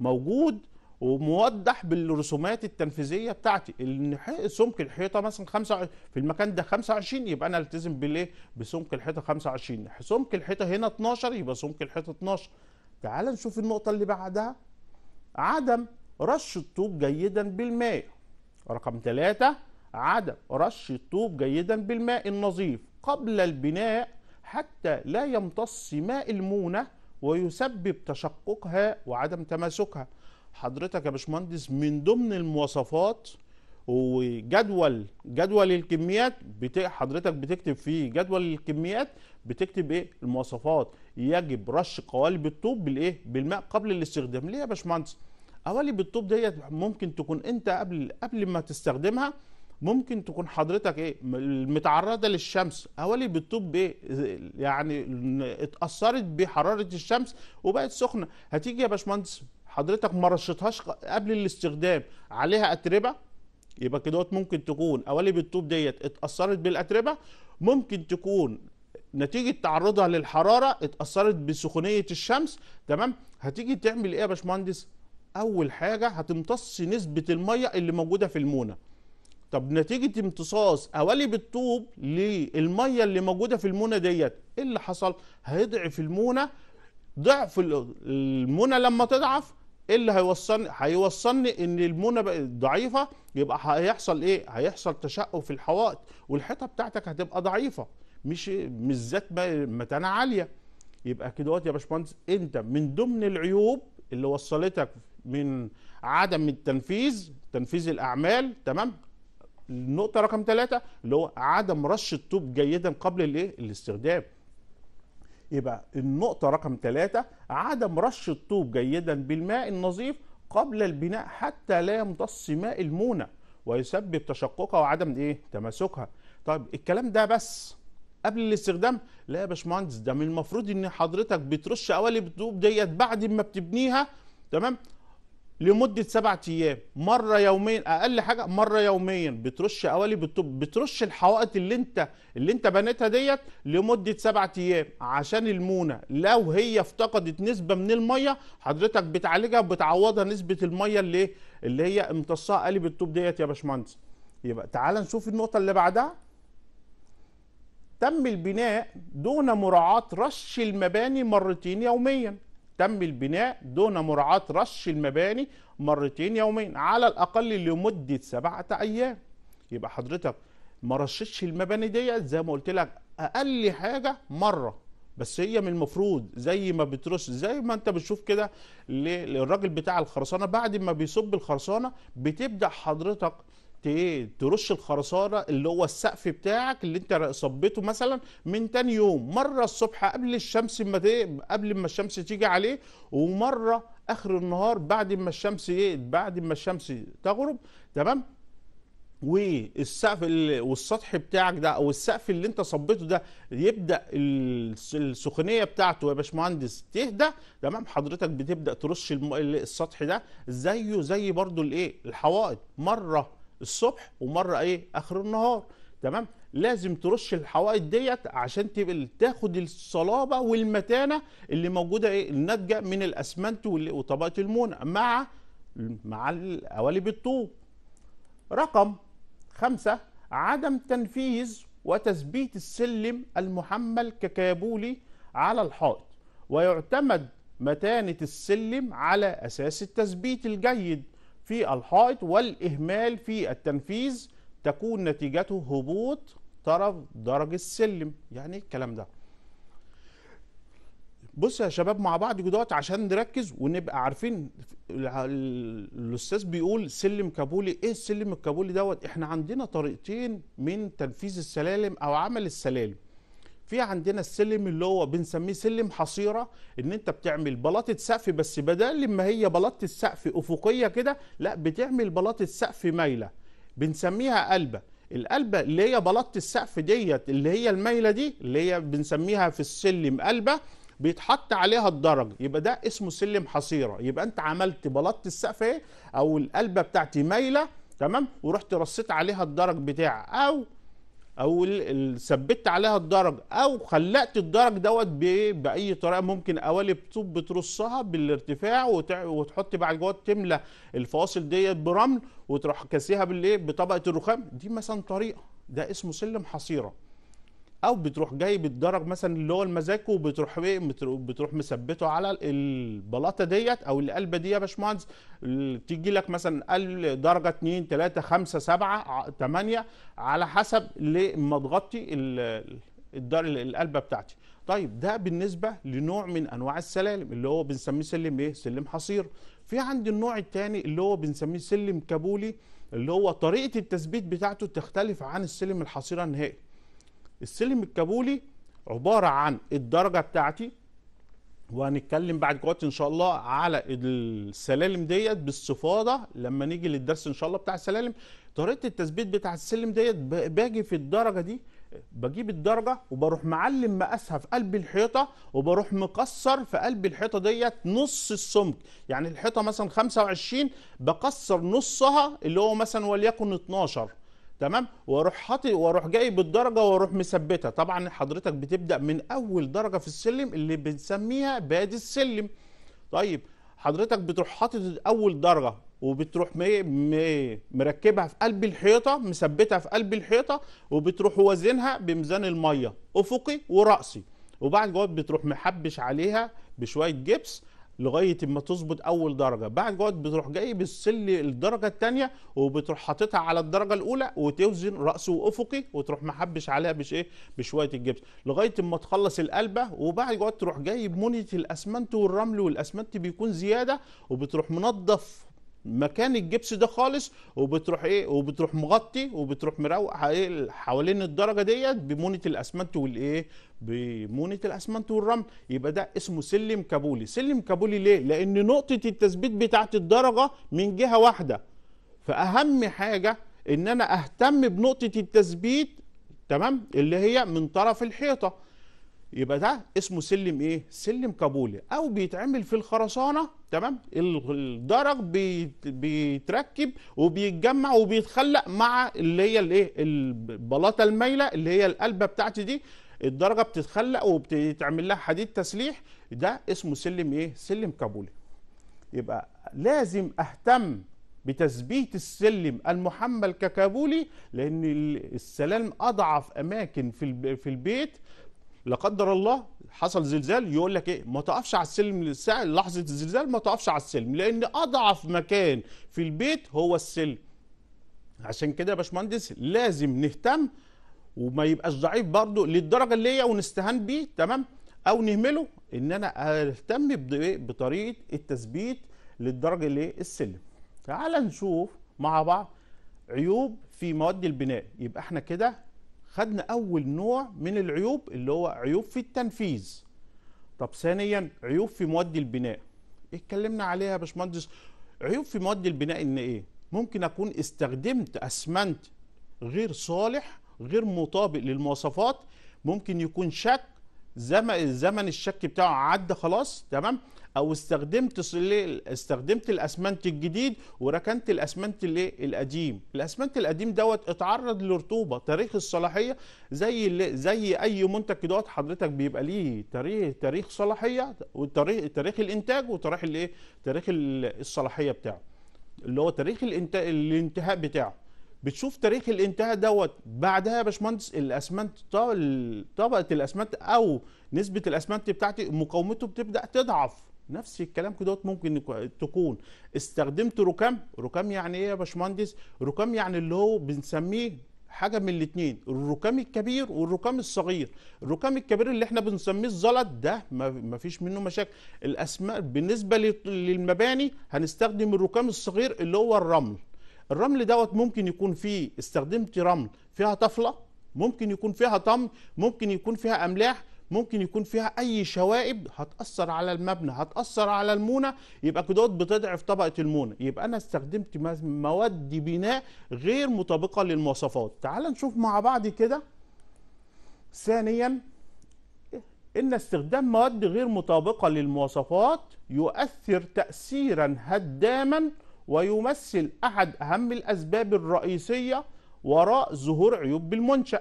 موجود وموضح بالرسومات التنفيذيه بتاعتي ان سمك الحيطه مثلا 5 في المكان ده 25 يبقى انا التزم بالايه بسمك الحيطه 25 سمك الحيطه هنا 12 يبقى سمك الحيطه 12 تعال نشوف النقطه اللي بعدها عدم رش الطوب جيدا بالماء رقم 3 عدم رش الطوب جيدا بالماء النظيف قبل البناء حتى لا يمتص ماء المونه ويسبب تشققها وعدم تماسكها حضرتك يا باشمهندس من ضمن المواصفات وجدول جدول الكميات بت... حضرتك بتكتب فيه جدول الكميات بتكتب ايه المواصفات يجب رش قوالب الطوب بالايه بالماء قبل الاستخدام ليه يا باشمهندس قوالب الطوب ديت ممكن تكون انت قبل قبل ما تستخدمها ممكن تكون حضرتك ايه متعرضه للشمس قوالب الطوب ايه يعني اتاثرت بحراره الشمس وبقت سخنه هتيجي يا باشمهندس حضرتك ما رشتهاش قبل الاستخدام عليها اتربه يبقى كده ممكن تكون قوالب الطوب ديت اتاثرت بالاتربه ممكن تكون نتيجه تعرضها للحراره اتاثرت بسخونيه الشمس تمام هتيجي تعمل ايه يا باشمهندس اول حاجه هتمتص نسبه الميه اللي موجوده في المونه طب نتيجه امتصاص قوالب الطوب للميه اللي موجوده في المونه ديت ايه اللي حصل هيضعف المونه ضعف المونه لما تضعف ايه اللي هيوصلني هيوصلني ان المونه ضعيفه يبقى هيحصل ايه هيحصل تشقق في الحوائط والحيطه بتاعتك هتبقى ضعيفه مش مش ذات متانه عاليه يبقى كده يا باشمهندس انت من ضمن العيوب اللي وصلتك من عدم التنفيذ تنفيذ الاعمال تمام النقطه رقم ثلاثة اللي هو عدم رش الطوب جيدا قبل الايه الاستخدام يبقى النقطة رقم ثلاثة عدم رش الطوب جيدا بالماء النظيف قبل البناء حتى لا يمتص ماء المونة ويسبب تشققها وعدم ايه تماسكها طيب الكلام ده بس قبل الاستخدام لا يا باشمهندس ده من المفروض ان حضرتك بترش قوالب الطوب ديت بعد ما بتبنيها تمام لمده سبعة ايام مره يوميا اقل حاجه مره يوميا بترش قوالي بترش الحوائط اللي انت اللي انت بنيتها ديت لمده سبعة ايام عشان المونه لو هي افتقدت نسبه من الميه حضرتك بتعالجها وبتعوضها نسبه الميه اللي اللي هي امتصاها قالب الطوب ديت يا باشمهندس يبقى تعال نشوف النقطه اللي بعدها تم البناء دون مراعاه رش المباني مرتين يوميا تم البناء دون مراعاة رش المباني مرتين يومين على الأقل لمدة سبعة أيام يبقى حضرتك ما رشتش المباني ديت زي ما قلت لك أقل حاجة مرة بس هي من المفروض زي ما بترش زي ما انت بتشوف كده للراجل بتاع الخرسانه بعد ما بيصب الخرسانه بتبدا حضرتك ترش الخرسانه اللي هو السقف بتاعك اللي انت صبيته مثلا من تاني يوم مره الصبح قبل الشمس ما قبل ما الشمس تيجي عليه ومره اخر النهار بعد ما الشمس ايه بعد ما الشمس تغرب تمام والسقف والسطح بتاعك ده او السقف اللي انت صبيته ده يبدا السخونيه بتاعته يا باشمهندس تهدى تمام حضرتك بتبدا ترش السطح ده زيه زي برده الايه الحوائط مره الصبح ومره ايه اخر النهار تمام لازم ترش الحوائط ديت عشان تبقى تاخد الصلابه والمتانه اللي موجوده ايه الناتجه من الاسمنت وطبقه المونه مع مع قوالب الطوب رقم خمسة عدم تنفيذ وتثبيت السلم المحمل ككابولي على الحائط ويعتمد متانة السلم على أساس التثبيت الجيد في الحائط والإهمال في التنفيذ تكون نتيجته هبوط طرف درج السلم يعني ايه الكلام ده بص يا شباب مع بعض دوت عشان نركز ونبقى عارفين الاستاذ بيقول سلم كابولي ايه السلم الكابولي دوت احنا عندنا طريقتين من تنفيذ السلالم او عمل السلالم في عندنا السلم اللي هو بنسميه سلم حصيره ان انت بتعمل بلاطه سقف بس بدل ما هي بلاطه السقف افقيه كده لا بتعمل بلاطه سقف مايله بنسميها قلبه القلبه اللي هي بلاطه السقف ديت اللي هي المايله دي اللي هي بنسميها في السلم قلبه بيتحط عليها الدرج يبقى ده اسمه سلم حصيره يبقى انت عملت بلاطه السقف اهي او القلبه بتاعتي مايله تمام ورحت رصيت عليها الدرج بتاعها او او ثبت عليها الدرج او خلقت الدرج دوت باي طريقه ممكن اولي طوب بترصها بالارتفاع وتحط بعد جوه تملى الفواصل ديت برمل وتروح كاسيها بالايه بطبقه الرخام دي مثلا طريقه ده اسمه سلم حصيره او بتروح جاي بتدرج مثلا اللي هو المزاكو وبتروح ايه بتروح مثبته على البلاطه ديت او القلبه دي يا باشمهندس تيجي لك مثلا قال درجه 2 3 5 7 8 على حسب لما تغطي القلبه بتاعتي طيب ده بالنسبه لنوع من انواع السلالم اللي هو بنسميه سلم ايه سلم حصير في عندي النوع الثاني اللي هو بنسميه سلم كابولي اللي هو طريقه التثبيت بتاعته تختلف عن السلم الحصيره النهائي السلم الكابولي عباره عن الدرجه بتاعتي وهنتكلم بعد كده ان شاء الله على السلالم ديت باستفاضه لما نيجي للدرس ان شاء الله بتاع السلالم طريقه التثبيت بتاع السلم ديت باجي في الدرجه دي بجيب الدرجه وبروح معلم مقاسها في قلب الحيطه وبروح مكسر في قلب الحيطه ديت نص السمك يعني الحيطه مثلا 25 بكسر نصها اللي هو مثلا وليكن 12 تمام واروح حاطط واروح جايب الدرجه واروح مثبتها طبعا حضرتك بتبدا من اول درجه في السلم اللي بنسميها بادي السلم طيب حضرتك بتروح حاطط اول درجه وبتروح مي مي مركبها في قلب الحيطه مثبتها في قلب الحيطه وبتروح وزنها بميزان الميه افقي وراسي وبعد جواب بتروح محبش عليها بشويه جبس لغايه اما تظبط اول درجه بعد جوت بتروح جايب السل الدرجه الثانيه وبتروح حاططها على الدرجه الاولى وتوزن راسه وافقي وتروح محبش عليها بش ايه بشويه الجبس لغايه اما تخلص القلبه وبعد جوت تروح جايب مونيت الاسمنت والرمل والاسمنت بيكون زياده وبتروح منظف مكان الجبس ده خالص وبتروح ايه وبتروح مغطي وبتروح مروق إيه، حوالين الدرجه ديت بمونه الاسمنت والايه بمونه الاسمنت والرمل يبقى ده اسمه سلم كابولي سلم كابولي ليه لان نقطه التثبيت بتاعه الدرجه من جهه واحده فاهم حاجه ان انا اهتم بنقطه التثبيت تمام اللي هي من طرف الحيطه يبقى ده اسمه سلم ايه سلم كابولي او بيتعمل في الخرسانه تمام الدرج بيتركب وبيتجمع وبيتخلق مع اللي هي الايه البلاطه المايله اللي هي القلبه بتاعتي دي الدرجه بتتخلق وبتتعمل لها حديد تسليح ده اسمه سلم ايه سلم كابولي يبقى لازم اهتم بتثبيت السلم المحمل ككابولي لان السلام اضعف اماكن في في البيت لا قدر الله حصل زلزال يقول لك ايه ما تقفش على السلم لساعة لحظه الزلزال ما تقفش على السلم لان اضعف مكان في البيت هو السلم عشان كده يا باشمهندس لازم نهتم وما يبقاش ضعيف برضه للدرجه اللي هي ونستهان بيه تمام او نهمله ان انا اهتم إيه؟ بطريقه التثبيت للدرجه اللي السلم تعال نشوف مع بعض عيوب في مواد البناء يبقى احنا كده خدنا اول نوع من العيوب اللي هو عيوب في التنفيذ طب ثانيا عيوب في مواد البناء اتكلمنا عليها يا باشمهندس عيوب في مواد البناء ان ايه ممكن اكون استخدمت اسمنت غير صالح غير مطابق للمواصفات ممكن يكون شك زمن الشك بتاعه عدى خلاص تمام او استخدمت استخدمت الاسمنت الجديد وركنت الاسمنت الايه القديم الاسمنت القديم دوت اتعرض لرطوبه تاريخ الصلاحيه زي زي اي منتج دوت حضرتك بيبقى ليه تاريخ تاريخ صلاحيه وتاريخ تاريخ الانتاج وتاريخ الايه تاريخ الصلاحيه بتاعه اللي هو تاريخ الانتهاء الانتهاء بتاعه بتشوف تاريخ الانتهاء دوت بعدها يا باشمهندس الاسمنت طبقه الاسمنت او نسبه الاسمنت بتاعتي مقاومته بتبدا تضعف نفس الكلام كده ممكن تكون استخدمت ركام ركام يعني ايه يا باشمهندس ركام يعني اللي هو بنسميه حاجه من الاثنين الركام الكبير والركام الصغير الركام الكبير اللي احنا بنسميه الزلط ده ما فيش منه مشاكل الاسماء بالنسبه للمباني هنستخدم الركام الصغير اللي هو الرمل الرمل دوت ممكن يكون فيه استخدمت رمل فيها طفله ممكن يكون فيها طمي ممكن يكون فيها املاح ممكن يكون فيها اي شوائب هتاثر على المبنى هتاثر على المونه يبقى كده بتضعف طبقه المونه يبقى انا استخدمت مواد بناء غير مطابقه للمواصفات تعال نشوف مع بعض كده ثانيا ان استخدام مواد غير مطابقه للمواصفات يؤثر تاثيرا هداما ويمثل احد اهم الاسباب الرئيسيه وراء ظهور عيوب بالمنشأ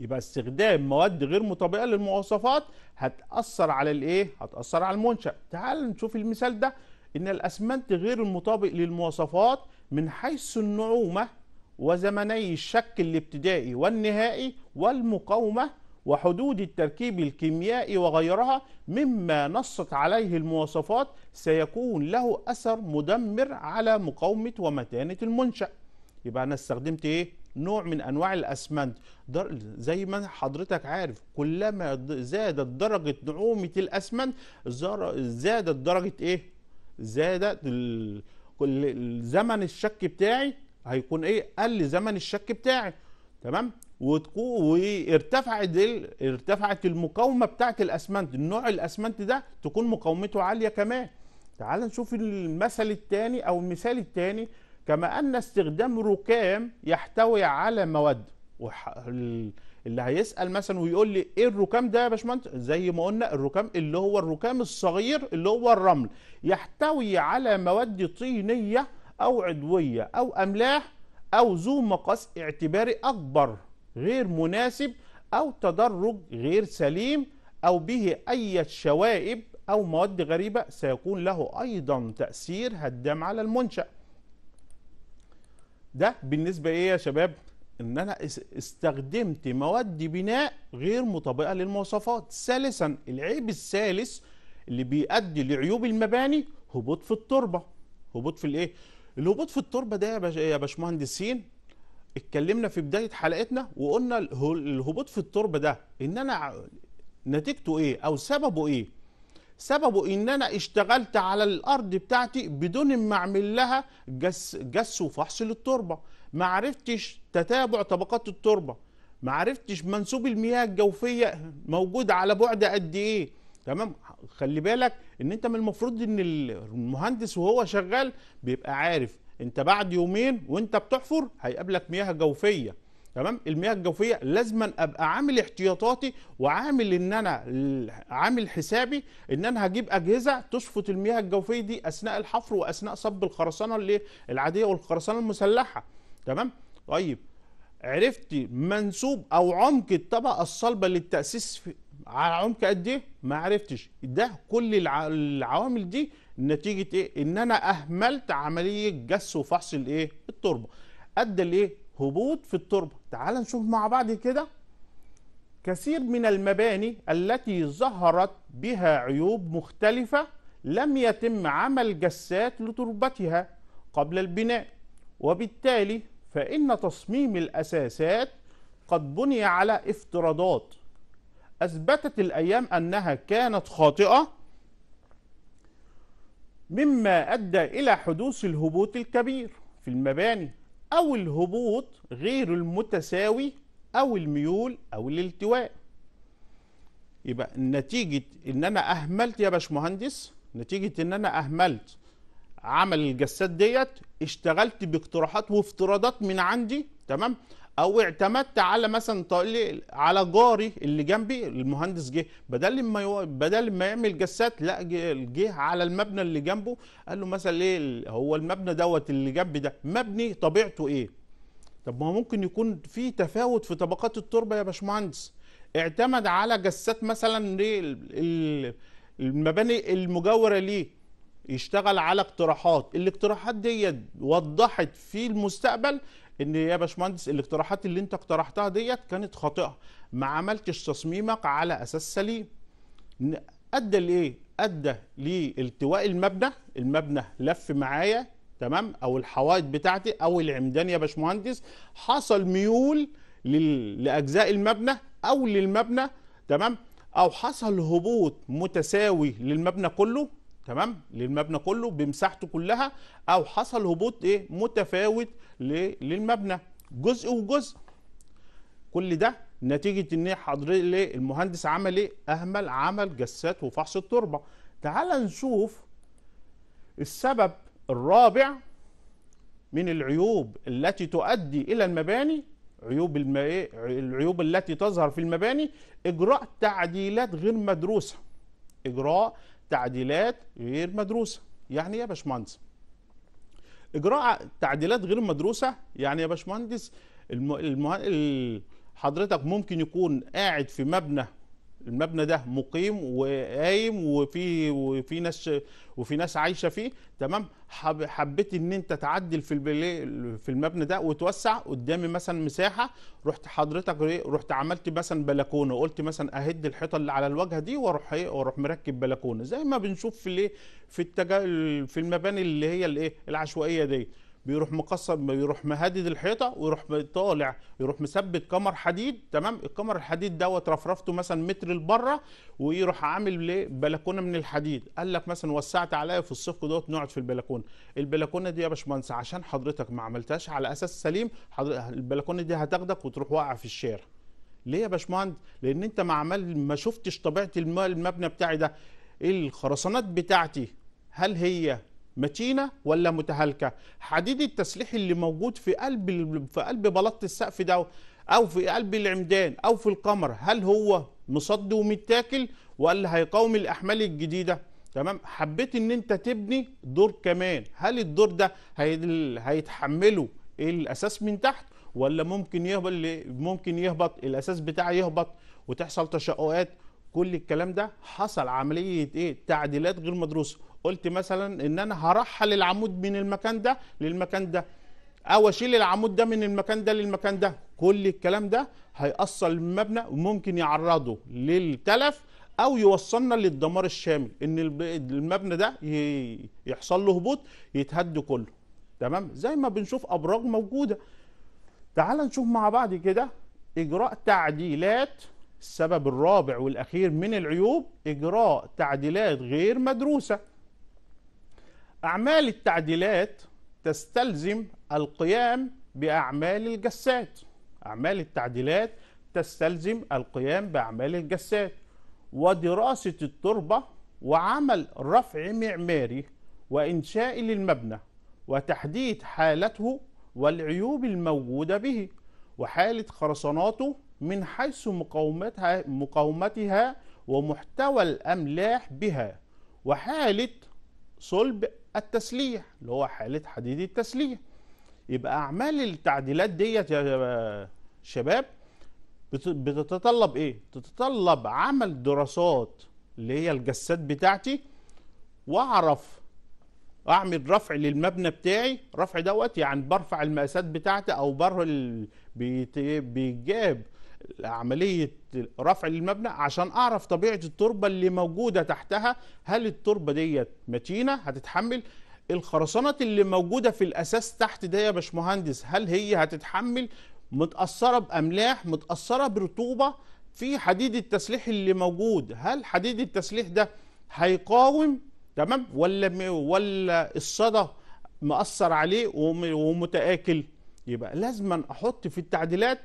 يبقى استخدام مواد غير مطابقه للمواصفات هتاثر على الايه هتاثر على المنشا تعال نشوف المثال ده ان الاسمنت غير المطابق للمواصفات من حيث النعومه وزمني الشك الابتدائي والنهائي والمقاومه وحدود التركيب الكيميائي وغيرها مما نصت عليه المواصفات سيكون له اثر مدمر على مقاومه ومتانه المنشا يبقى انا استخدمت ايه نوع من انواع الاسمنت زي ما حضرتك عارف كلما زادت درجه نعومه الاسمنت زادت درجه ايه زادت كل زمن الشك بتاعي هيكون ايه قل زمن الشك بتاعي تمام وارتفعت ارتفعت المقاومه بتاعه الاسمنت النوع الاسمنت ده تكون مقاومته عاليه كمان تعال نشوف المثل الثاني او المثال الثاني كما أن استخدام ركام يحتوي على مواد وح... اللي هيسأل مثلا ويقول لي إيه الركام ده يا باشمهندس زي ما قلنا الركام اللي هو الركام الصغير اللي هو الرمل يحتوي على مواد طينية أو عضوية أو أملاح أو ذو مقاس اعتباري أكبر غير مناسب أو تدرج غير سليم أو به أي شوائب أو مواد غريبة سيكون له أيضا تأثير هدام على المنشأ ده بالنسبه ايه يا شباب ان انا استخدمت مواد بناء غير مطابقه للمواصفات ثالثا العيب الثالث اللي بيؤدي لعيوب المباني هبوط في التربه هبوط في الايه الهبوط في التربه ده يا باشمهندسين اتكلمنا في بدايه حلقتنا وقلنا الهبوط في التربه ده ان انا نتيجته ايه او سببه ايه سببه ان انا اشتغلت على الارض بتاعتي بدون ما اعمل لها جس جس وفحص للتربه ما عرفتش تتابع طبقات التربه ما عرفتش منسوب المياه الجوفيه موجود على بعد قد ايه تمام خلي بالك ان انت من المفروض ان المهندس وهو شغال بيبقى عارف انت بعد يومين وانت بتحفر هيقابلك مياه جوفيه تمام المياه الجوفيه لازما ابقى عامل احتياطاتي وعامل ان انا عامل حسابي ان انا هجيب اجهزه تشفط المياه الجوفيه دي اثناء الحفر واثناء صب الخرسانه اللي العاديه والخرسانه المسلحه تمام طيب عرفت منسوب او عمق الطبقه الصلبه للتاسيس على عمق قد ايه ما عرفتش ده كل العوامل دي نتيجه ايه ان انا اهملت عمليه جس وفحص الايه التربه ادى لايه هبوط في التربه تعال نشوف مع بعض كده كثير من المباني التي ظهرت بها عيوب مختلفه لم يتم عمل جسات لتربتها قبل البناء وبالتالي فان تصميم الاساسات قد بني على افتراضات اثبتت الايام انها كانت خاطئه مما ادى الى حدوث الهبوط الكبير في المباني أو الهبوط غير المتساوي أو الميول أو الالتواء يبقى نتيجة إن أنا أهملت يا باشمهندس نتيجة إن أنا أهملت عمل الجسات ديت اشتغلت باقتراحات وافتراضات من عندي تمام او اعتمدت على مثلا على جاري اللي جنبي المهندس جه بدل ما يو... بدل ما يعمل جسات لا جه على المبنى اللي جنبه قال له مثلا ايه هو المبنى دوت اللي جنبي ده مبني طبيعته ايه طب ما ممكن يكون في تفاوت في طبقات التربه يا باشمهندس اعتمد على جسات مثلا إيه المباني المجاوره ليه يشتغل على اقتراحات الاقتراحات ديت وضحت في المستقبل ان يا باشمهندس الاقتراحات اللي انت اقترحتها ديت كانت خاطئه ما عملتش تصميمك على اساس سليم ادى لايه ادى لالتواء المبنى المبنى لف معايا تمام او الحوائط بتاعتي او العمدان يا باشمهندس حصل ميول لاجزاء المبنى او للمبنى تمام او حصل هبوط متساوي للمبنى كله تمام للمبنى كله بمساحته كلها او حصل هبوط ايه متفاوت للمبنى جزء وجزء كل ده نتيجه ان حضرتك المهندس عمل ايه اهمل عمل جسات وفحص التربه تعال نشوف السبب الرابع من العيوب التي تؤدي الى المباني عيوب الم... إيه؟ العيوب التي تظهر في المباني اجراء تعديلات غير مدروسه اجراء تعديلات غير مدروسه يعني ايه يا باشمهندس اجراء تعديلات غير مدروسه يعني يا باشمهندس المه... المه... حضرتك ممكن يكون قاعد في مبنى المبنى ده مقيم وقايم وفي وفي ناس وفي ناس عايشه فيه تمام حبيت ان انت تعدل في في المبنى ده وتوسع قدامي مثلا مساحه رحت حضرتك إيه، رحت عملت مثلا بلكونه وقلت مثلا اهد الحيطه اللي على الواجهه دي واروح ايه واروح مركب بلكونه زي ما بنشوف في الايه في التجا... في المباني اللي هي الايه العشوائيه دي بيروح مقصر بيروح مهدد الحيطه ويروح طالع يروح مثبت كمر حديد تمام الكمر الحديد دوت رفرفته مثلا متر لبره ويروح عامل بلكونه من الحديد قال لك مثلا وسعت عليا في الصيف دوت نقعد في البلكونه البلكونه دي يا باشمهندس عشان حضرتك ما عملتهاش على اساس سليم البلكونه دي هتاخدك وتروح واقع في الشارع ليه يا باشمهندس لان انت ما عمل ما شفتش طبيعه المبنى بتاعي ده الخرسانات بتاعتي هل هي متينه ولا متهالكه حديد التسليح اللي موجود في قلب في قلب بلاط السقف ده او في قلب العمدان او في القمر هل هو مصد ومتاكل ولا هيقاوم الاحمال الجديده تمام حبيت ان انت تبني دور كمان هل الدور ده هيتحمله الاساس من تحت ولا ممكن يهبط ممكن يهبط الاساس بتاعه يهبط وتحصل تشققات كل الكلام ده حصل عمليه ايه تعديلات غير مدروسه قلت مثلا ان انا هرحل العمود من المكان ده للمكان ده او اشيل العمود ده من المكان ده للمكان ده كل الكلام ده هيأثر المبنى وممكن يعرضه للتلف او يوصلنا للدمار الشامل ان المبنى ده يحصل له هبوط يتهد كله تمام زي ما بنشوف ابراج موجوده تعال نشوف مع بعض كده اجراء تعديلات السبب الرابع والاخير من العيوب اجراء تعديلات غير مدروسه أعمال التعديلات تستلزم القيام بأعمال الجسات أعمال التعديلات تستلزم القيام بأعمال الجسات ودراسة التربة وعمل رفع معماري وإنشاء للمبنى وتحديد حالته والعيوب الموجودة به وحالة خرساناته من حيث مقاومتها, مقاومتها ومحتوى الأملاح بها وحالة صلب التسليح اللي هو حالة حديد التسليح يبقى أعمال التعديلات ديت يا شباب بتتطلب إيه؟ تتطلب عمل دراسات اللي هي الجسات بتاعتي وأعرف أعمل رفع للمبنى بتاعي رفع دوت يعني برفع المقاسات بتاعتي أو بره بيجاب عمليه رفع المبنى عشان اعرف طبيعه التربه اللي موجوده تحتها هل التربه ديت متينه هتتحمل الخرسانات اللي موجوده في الاساس تحت ده يا باشمهندس هل هي هتتحمل متاثره باملاح متاثره برطوبه في حديد التسليح اللي موجود هل حديد التسليح ده هيقاوم تمام ولا ولا الصدى مأثر عليه ومتآكل يبقى لازم أحط في التعديلات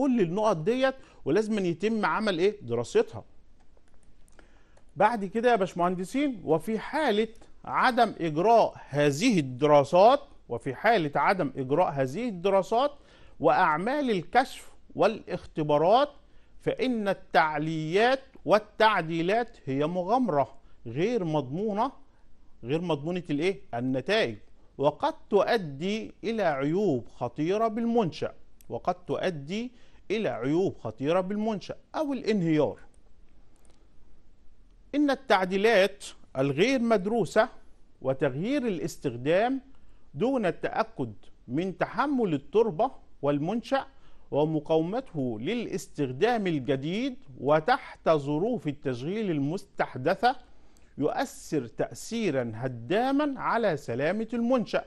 كل النقط ديت ولازم يتم عمل ايه دراستها بعد كده يا باشمهندسين وفي حاله عدم اجراء هذه الدراسات وفي حاله عدم اجراء هذه الدراسات واعمال الكشف والاختبارات فان التعليات والتعديلات هي مغامره غير مضمونه غير مضمونه الايه النتائج وقد تؤدي الى عيوب خطيره بالمنشا وقد تؤدي إلى عيوب خطيرة بالمنشأ أو الانهيار إن التعديلات الغير مدروسة وتغيير الاستخدام دون التأكد من تحمل التربة والمنشأ ومقاومته للاستخدام الجديد وتحت ظروف التشغيل المستحدثة يؤثر تأثيرا هداما على سلامة المنشأ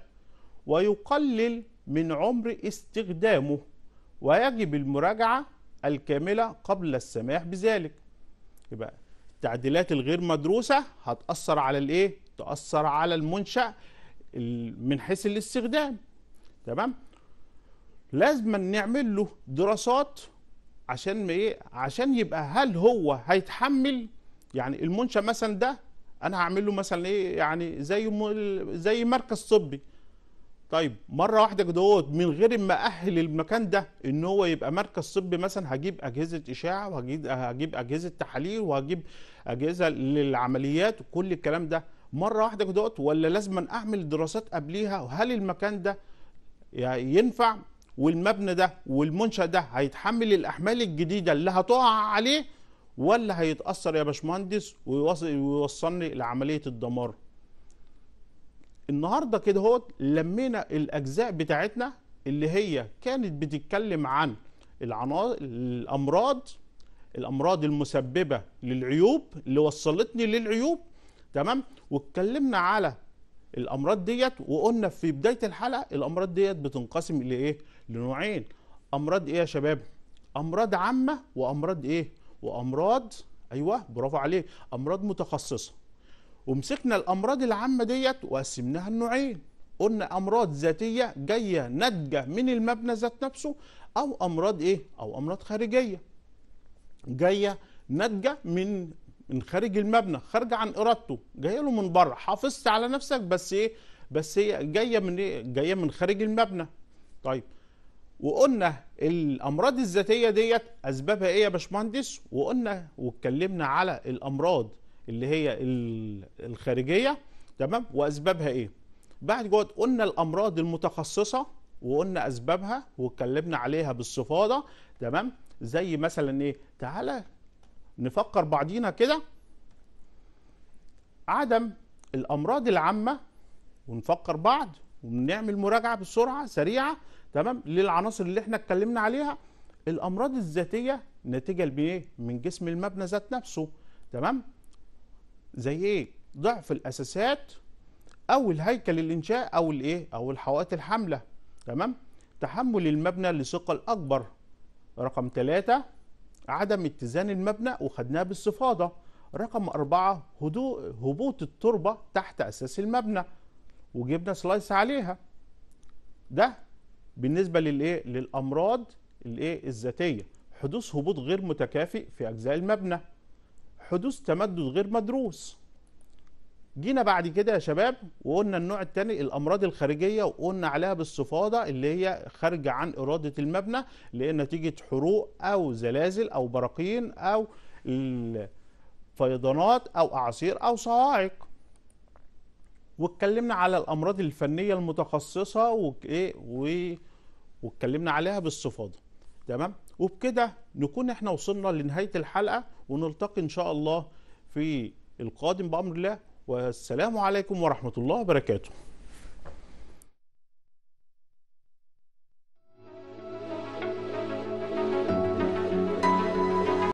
ويقلل من عمر استخدامه ويجب المراجعة الكاملة قبل السماح بذلك يبقى التعديلات الغير مدروسة هتأثر على الإيه؟ تأثر على المنشأ من حيث الاستخدام تمام؟ لازم نعمل له دراسات عشان ايه عشان يبقى هل هو هيتحمل يعني المنشا مثلا ده انا هعمل له مثلا ايه يعني زي زي مركز طبي طيب مره واحده دوت من غير ما اهل المكان ده ان هو يبقى مركز طبي مثلا هجيب اجهزه اشاعه وهجيب هجيب اجهزه تحاليل وهجيب اجهزه للعمليات وكل الكلام ده مره واحده دوت ولا لازم اعمل دراسات قبليها وهل المكان ده يعني ينفع والمبنى ده والمنشا ده هيتحمل الاحمال الجديده اللي هتقع عليه ولا هيتاثر يا باشمهندس ويوصلني لعمليه الدمار النهارده كده هو لمينا الاجزاء بتاعتنا اللي هي كانت بتتكلم عن العناصر الامراض الامراض المسببه للعيوب اللي وصلتني للعيوب تمام واتكلمنا على الامراض ديت وقلنا في بدايه الحلقه الامراض ديت بتنقسم الى ايه لنوعين امراض ايه يا شباب امراض عامه وامراض ايه وامراض ايوه برافو عليك امراض متخصصه ومسكنا الامراض العامه ديت وقسمناها لنوعين قلنا امراض ذاتيه جايه ناتجه من المبنى ذات نفسه او امراض ايه او امراض خارجيه جايه ناتجه من من خارج المبنى خارجه عن ارادته جايه له من بره حافظت على نفسك بس ايه بس هي جايه من ايه جايه من خارج المبنى طيب وقلنا الامراض الذاتيه ديت اسبابها ايه يا باشمهندس وقلنا واتكلمنا على الامراض اللي هي الخارجيه تمام واسبابها ايه بعد جوه قلنا الامراض المتخصصه وقلنا اسبابها واتكلمنا عليها بالصفاده تمام زي مثلا ايه تعالى نفكر بعضينا كده عدم الامراض العامه ونفكر بعض ونعمل مراجعه بسرعه سريعه تمام للعناصر اللي احنا اتكلمنا عليها الامراض الذاتيه نتيجه من من جسم المبنى ذات نفسه تمام زي ايه ضعف الاساسات او الهيكل الانشاء او الايه او الحوائط الحامله تمام تحمل المبنى لثقل اكبر رقم ثلاثة عدم اتزان المبنى وخدناه بالصفادة رقم أربعة هدوء هبوط التربة تحت أساس المبنى وجبنا سلايس عليها ده بالنسبة للإيه للأمراض الإيه الذاتية حدوث هبوط غير متكافئ في أجزاء المبنى حدوث تمدد غير مدروس جينا بعد كده يا شباب وقلنا النوع الثاني الامراض الخارجيه وقلنا عليها بالصفاده اللي هي خارجه عن اراده المبنى لان نتيجه حروق او زلازل او براكين او فيضانات او اعاصير او صواعق واتكلمنا على الامراض الفنيه المتخصصه وايه واتكلمنا عليها بالصفاده تمام وبكده نكون احنا وصلنا لنهاية الحلقة ونلتقي إن شاء الله في القادم بأمر الله والسلام عليكم ورحمة الله وبركاته